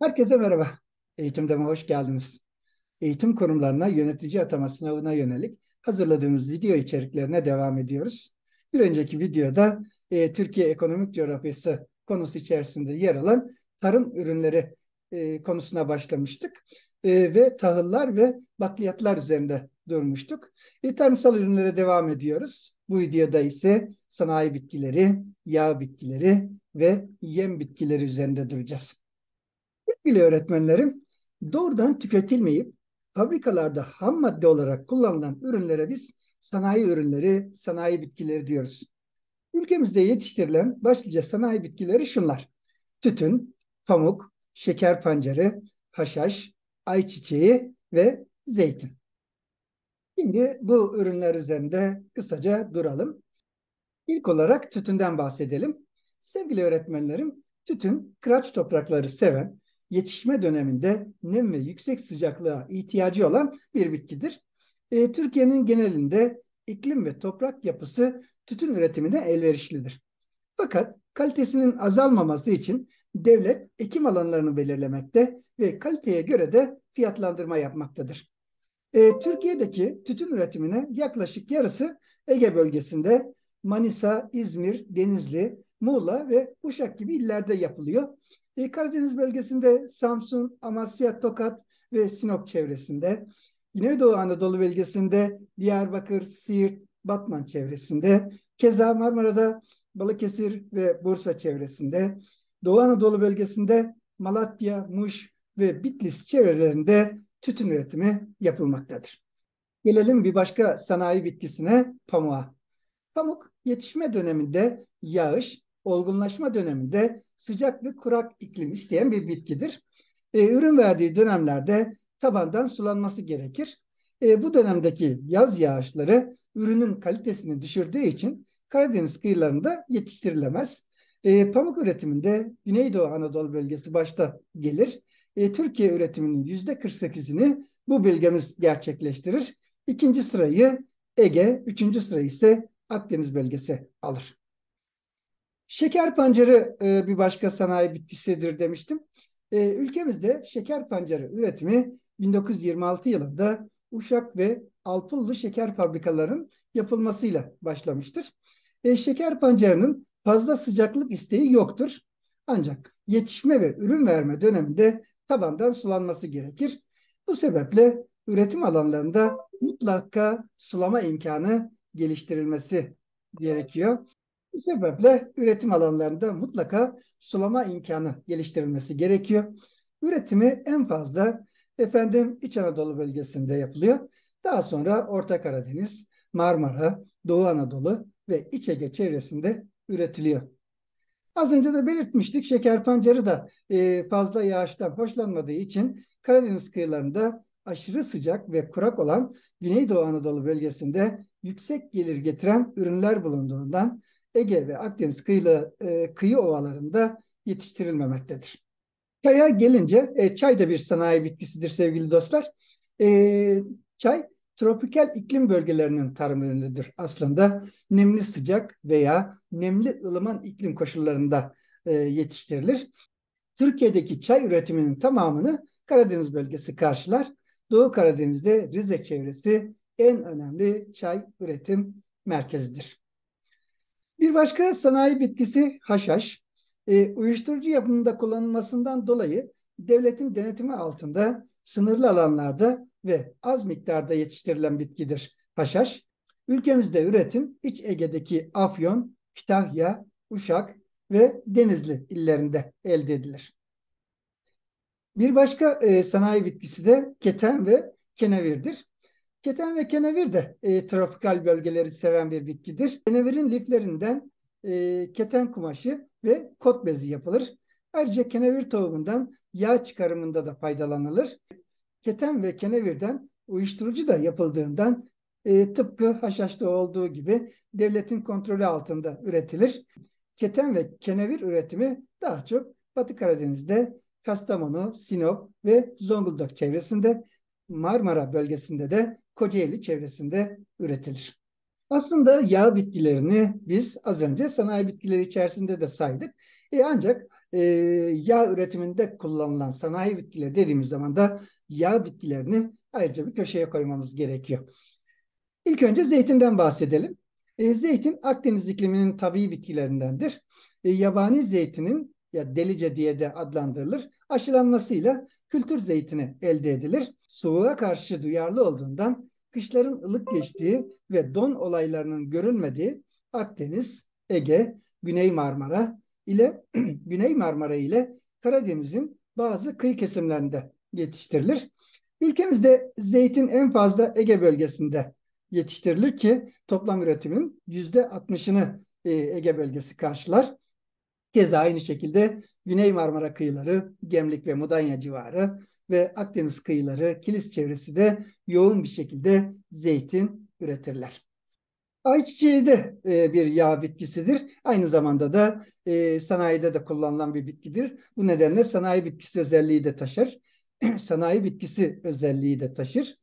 Herkese merhaba. Eğitim Deme hoş geldiniz. Eğitim kurumlarına yönetici atama sınavına yönelik hazırladığımız video içeriklerine devam ediyoruz. Bir önceki videoda e, Türkiye Ekonomik Coğrafyası konusu içerisinde yer alan tarım ürünleri e, konusuna başlamıştık. E, ve tahıllar ve bakliyatlar üzerinde durmuştuk. E, tarımsal ürünlere devam ediyoruz. Bu videoda ise sanayi bitkileri, yağ bitkileri ve yem bitkileri üzerinde duracağız. Sevgili öğretmenlerim doğrudan tüketilmeyip fabrikalarda ham madde olarak kullanılan ürünlere biz sanayi ürünleri, sanayi bitkileri diyoruz. Ülkemizde yetiştirilen başlıca sanayi bitkileri şunlar. Tütün, pamuk, şeker pancarı, haşhaş, ayçiçeği ve zeytin. Şimdi bu ürünler üzerinde kısaca duralım. İlk olarak tütünden bahsedelim. Sevgili öğretmenlerim, tütün kıraç toprakları seven, yetişme döneminde nem ve yüksek sıcaklığa ihtiyacı olan bir bitkidir. E, Türkiye'nin genelinde iklim ve toprak yapısı tütün üretimine elverişlidir. Fakat kalitesinin azalmaması için devlet ekim alanlarını belirlemekte ve kaliteye göre de fiyatlandırma yapmaktadır. E, Türkiye'deki tütün üretimine yaklaşık yarısı Ege bölgesinde Manisa, İzmir, Denizli, Muğla ve Uşak gibi illerde yapılıyor. E, Karadeniz bölgesinde Samsun, Amasya, Tokat ve Sinop çevresinde. yine Doğu Anadolu bölgesinde Diyarbakır, Siirt, Batman çevresinde. Keza Marmara'da Balıkesir ve Bursa çevresinde. Doğu Anadolu bölgesinde Malatya, Muş ve Bitlis çevrelerinde tütün üretimi yapılmaktadır. Gelelim bir başka sanayi bitkisine pamuğa. Pamuk yetişme döneminde yağış olgunlaşma döneminde sıcak ve kurak iklim isteyen bir bitkidir. E, ürün verdiği dönemlerde tabandan sulanması gerekir. E, bu dönemdeki yaz yağışları ürünün kalitesini düşürdüğü için Karadeniz kıyılarında yetiştirilemez. E, pamuk üretiminde Güneydoğu Anadolu bölgesi başta gelir. E, Türkiye üretiminin yüzde 48'ini bu bölgemiz gerçekleştirir. İkinci sırayı Ege, üçüncü sırayı ise Akdeniz bölgesi alır. Şeker pancarı e, bir başka sanayi bitkisidir demiştim. E, ülkemizde şeker pancarı üretimi 1926 yılında Uşak ve Alpullu şeker fabrikalarının yapılmasıyla başlamıştır. E, şeker pancarının fazla sıcaklık isteği yoktur. Ancak yetişme ve ürün verme döneminde tabandan sulanması gerekir. Bu sebeple üretim alanlarında mutlaka sulama imkanı geliştirilmesi gerekiyor. Bu sebeple üretim alanlarında mutlaka sulama imkanı geliştirilmesi gerekiyor. Üretimi en fazla efendim İç Anadolu bölgesinde yapılıyor. Daha sonra Orta Karadeniz, Marmara, Doğu Anadolu ve İç Ege çevresinde üretiliyor. Az önce de belirtmiştik şeker pancarı da e, fazla yağıştan hoşlanmadığı için Karadeniz kıyılarında aşırı sıcak ve kurak olan Güneydoğu Anadolu bölgesinde yüksek gelir getiren ürünler bulunduğundan Ege ve Akdeniz kıyılı, e, kıyı ovalarında yetiştirilmemektedir. Çaya gelince, e, çay da bir sanayi bitkisidir sevgili dostlar. E, çay tropikal iklim bölgelerinin tarım ürünüdür. Aslında nemli sıcak veya nemli ılıman iklim koşullarında e, yetiştirilir. Türkiye'deki çay üretiminin tamamını Karadeniz bölgesi karşılar. Doğu Karadeniz'de Rize çevresi en önemli çay üretim merkezidir. Bir başka sanayi bitkisi haşhaş. E, uyuşturucu yapımında kullanılmasından dolayı devletin denetimi altında sınırlı alanlarda ve az miktarda yetiştirilen bitkidir haşhaş. Ülkemizde üretim İç Ege'deki Afyon, Kütahya, Uşak ve Denizli illerinde elde edilir. Bir başka e, sanayi bitkisi de keten ve kenevirdir. Keten ve kenevir de e, tropikal bölgeleri seven bir bitkidir. Kenevirin liflerinden e, keten kumaşı ve kot bezi yapılır. Ayrıca kenevir tohumundan yağ çıkarımında da faydalanılır. Keten ve kenevirden uyuşturucu da yapıldığından e, tıpkı haşhaşta olduğu gibi devletin kontrolü altında üretilir. Keten ve kenevir üretimi daha çok Batı Karadeniz'de, Kastamonu, Sinop ve Zonguldak çevresinde Marmara bölgesinde de Kocaeli çevresinde üretilir. Aslında yağ bitkilerini biz az önce sanayi bitkileri içerisinde de saydık. E ancak e, yağ üretiminde kullanılan sanayi bitkileri dediğimiz zaman da yağ bitkilerini ayrıca bir köşeye koymamız gerekiyor. İlk önce zeytinden bahsedelim. E, zeytin Akdeniz ikliminin tabii bitkilerindendir. E, yabani zeytinin ya delice diye de adlandırılır. Aşılanmasıyla kültür zeytini elde edilir. Soğuğa karşı duyarlı olduğundan kışların ılık geçtiği ve don olaylarının görülmediği Akdeniz, Ege, Güney Marmara ile Güney Marmara ile Karadeniz'in bazı kıyı kesimlerinde yetiştirilir. Ülkemizde zeytin en fazla Ege bölgesinde yetiştirilir ki toplam üretimin yüzde %60'ını e, Ege bölgesi karşılar. Keza aynı şekilde Güney Marmara kıyıları, Gemlik ve Mudanya civarı ve Akdeniz kıyıları, Kilis çevresi de yoğun bir şekilde zeytin üretirler. Ayçiçeği de e, bir yağ bitkisidir. Aynı zamanda da e, sanayide de kullanılan bir bitkidir. Bu nedenle sanayi bitkisi özelliği de taşır. sanayi bitkisi özelliği de taşır.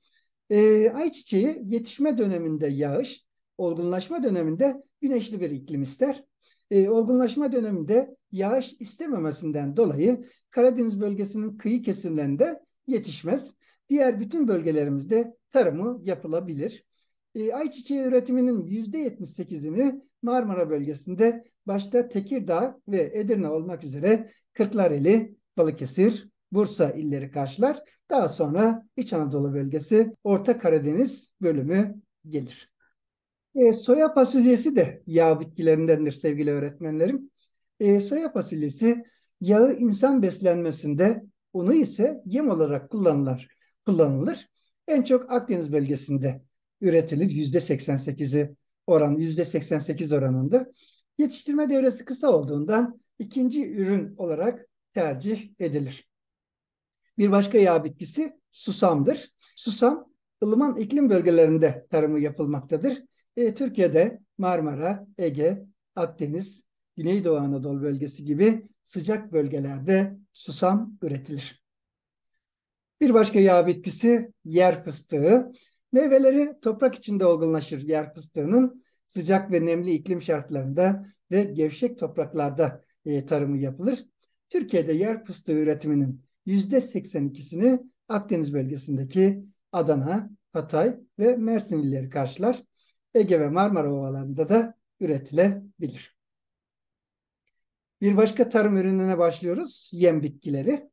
E, ayçiçeği yetişme döneminde yağış, olgunlaşma döneminde güneşli bir iklim ister. E, olgunlaşma döneminde yağış istememesinden dolayı Karadeniz bölgesinin kıyı kesimlerinde yetişmez. Diğer bütün bölgelerimizde tarımı yapılabilir. E, ayçiçeği üretiminin %78'ini Marmara bölgesinde başta Tekirdağ ve Edirne olmak üzere Kırklareli, Balıkesir, Bursa illeri karşılar. Daha sonra İç Anadolu bölgesi, Orta Karadeniz bölümü gelir. E, soya fasulyesi de yağ bitkilerindendir sevgili öğretmenlerim. E, soya fasulyesi yağı insan beslenmesinde, unu ise yem olarak kullanılır. kullanılır. En çok Akdeniz bölgesinde üretilir yüzde 88'i oran yüzde 88 oranında. Yetiştirme devresi kısa olduğundan ikinci ürün olarak tercih edilir. Bir başka yağ bitkisi susamdır. Susam ılıman iklim bölgelerinde tarımı yapılmaktadır. E, Türkiye'de Marmara, Ege, Akdeniz, Güneydoğu Anadolu bölgesi gibi sıcak bölgelerde susam üretilir. Bir başka yağ bitkisi yer fıstığı. Meyveleri toprak içinde olgunlaşır yer fıstığının sıcak ve nemli iklim şartlarında ve gevşek topraklarda e, tarımı yapılır. Türkiye'de yer fıstığı üretiminin yüzde %82'sini Akdeniz bölgesindeki Adana, Hatay ve Mersin illeri karşılar. Ege ve Marmara ovalarında da üretilebilir. Bir başka tarım ürününe başlıyoruz. Yem bitkileri.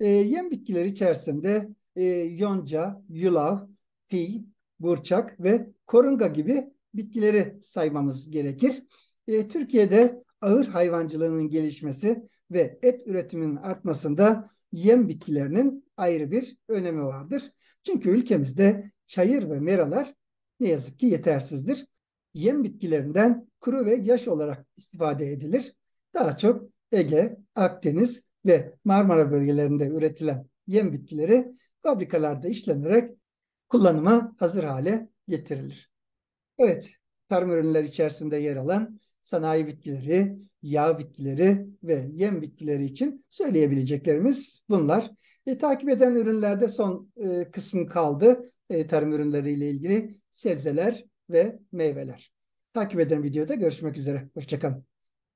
E, yem bitkileri içerisinde e, yonca, yulav, pi, burçak ve korunga gibi bitkileri saymamız gerekir. E, Türkiye'de ağır hayvancılığının gelişmesi ve et üretiminin artmasında yem bitkilerinin ayrı bir önemi vardır. Çünkü ülkemizde çayır ve meralar ne yazık ki yetersizdir. Yem bitkilerinden kuru ve yaş olarak istifade edilir. Daha çok Ege, Akdeniz ve Marmara bölgelerinde üretilen yem bitkileri fabrikalarda işlenerek kullanıma hazır hale getirilir. Evet, tarım ürünleri içerisinde yer alan sanayi bitkileri, yağ bitkileri ve yem bitkileri için söyleyebileceklerimiz bunlar. E, takip eden ürünlerde son e, kısım kaldı e, tarım ürünleriyle ilgili sebzeler ve meyveler. Takip eden videoda görüşmek üzere. Hoşçakalın.